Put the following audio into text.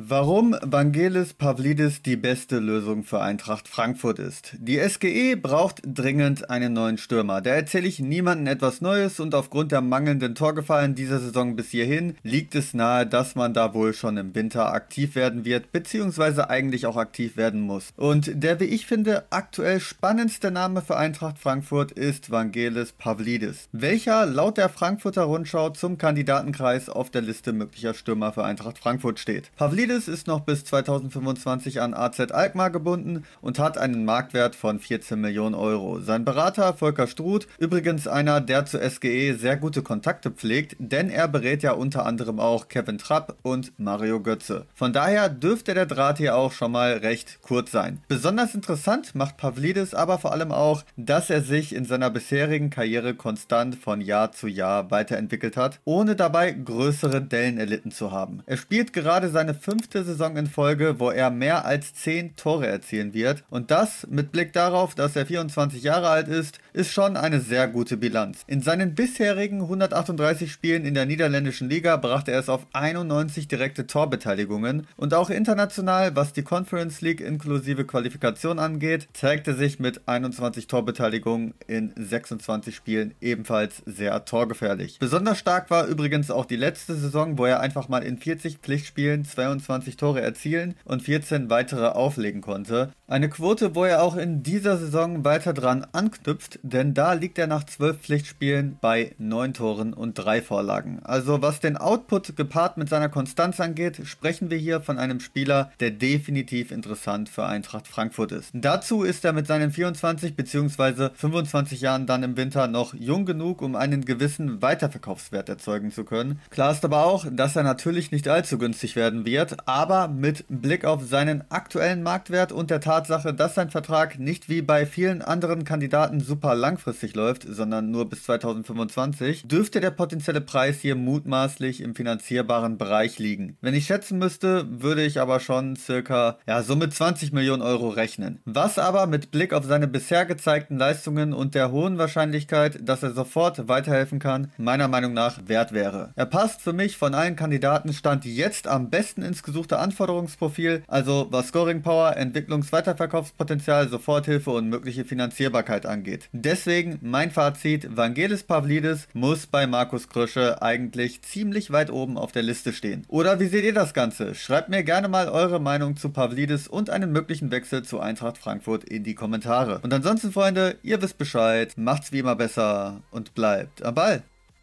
Warum Vangelis Pavlidis die beste Lösung für Eintracht Frankfurt ist. Die SGE braucht dringend einen neuen Stürmer. Da erzähle ich niemandem etwas Neues und aufgrund der mangelnden Torgefallen dieser Saison bis hierhin liegt es nahe, dass man da wohl schon im Winter aktiv werden wird, beziehungsweise eigentlich auch aktiv werden muss. Und der, wie ich finde, aktuell spannendste Name für Eintracht Frankfurt ist Vangelis Pavlidis, welcher laut der Frankfurter Rundschau zum Kandidatenkreis auf der Liste möglicher Stürmer für Eintracht Frankfurt steht. Pavlidis Mercedes ist noch bis 2025 an AZ Alkmaar gebunden und hat einen Marktwert von 14 Millionen Euro. Sein Berater Volker Struth, übrigens einer, der zu SGE sehr gute Kontakte pflegt, denn er berät ja unter anderem auch Kevin Trapp und Mario Götze. Von daher dürfte der Draht hier auch schon mal recht kurz sein. Besonders interessant macht Pavlidis aber vor allem auch, dass er sich in seiner bisherigen Karriere konstant von Jahr zu Jahr weiterentwickelt hat, ohne dabei größere Dellen erlitten zu haben. Er spielt gerade seine fünf fünfte Saison in Folge, wo er mehr als 10 Tore erzielen wird. Und das, mit Blick darauf, dass er 24 Jahre alt ist, ist schon eine sehr gute Bilanz. In seinen bisherigen 138 Spielen in der niederländischen Liga brachte er es auf 91 direkte Torbeteiligungen. Und auch international, was die Conference League inklusive Qualifikation angeht, zeigte sich mit 21 Torbeteiligungen in 26 Spielen ebenfalls sehr torgefährlich. Besonders stark war übrigens auch die letzte Saison, wo er einfach mal in 40 Pflichtspielen 22 21 Tore erzielen und 14 weitere auflegen konnte. Eine Quote, wo er auch in dieser Saison weiter dran anknüpft, denn da liegt er nach 12 Pflichtspielen bei 9 Toren und 3 Vorlagen. Also was den Output gepaart mit seiner Konstanz angeht, sprechen wir hier von einem Spieler, der definitiv interessant für Eintracht Frankfurt ist. Dazu ist er mit seinen 24 bzw. 25 Jahren dann im Winter noch jung genug, um einen gewissen Weiterverkaufswert erzeugen zu können. Klar ist aber auch, dass er natürlich nicht allzu günstig werden wird, erklärt, aber mit Blick auf seinen aktuellen Marktwert und der Tatsache, dass sein Vertrag nicht wie bei vielen anderen Kandidaten super langfristig läuft, sondern nur bis 2025, dürfte der potenzielle Preis hier mutmaßlich im finanzierbaren Bereich liegen. Wenn ich schätzen müsste, würde ich aber schon circa, ja, so mit 20 Millionen Euro rechnen. Was aber mit Blick auf seine bisher gezeigten Leistungen und der hohen Wahrscheinlichkeit, dass er sofort weiterhelfen kann, meiner Meinung nach wert wäre. Er passt für mich von allen Kandidaten Stand jetzt am besten ins meistgesuchte Anforderungsprofil, also was Scoring Power, Entwicklungs-, Weiterverkaufspotenzial, Soforthilfe und mögliche Finanzierbarkeit angeht. Deswegen mein Fazit, Vangelis Pavlidis muss bei Markus Krösche eigentlich ziemlich weit oben auf der Liste stehen. Oder wie seht ihr das Ganze? Schreibt mir gerne mal eure Meinung zu Pavlidis und einen möglichen Wechsel zu Eintracht Frankfurt in die Kommentare. Und ansonsten, Freunde, ihr wisst Bescheid, macht's wie immer besser und bleibt am Ball.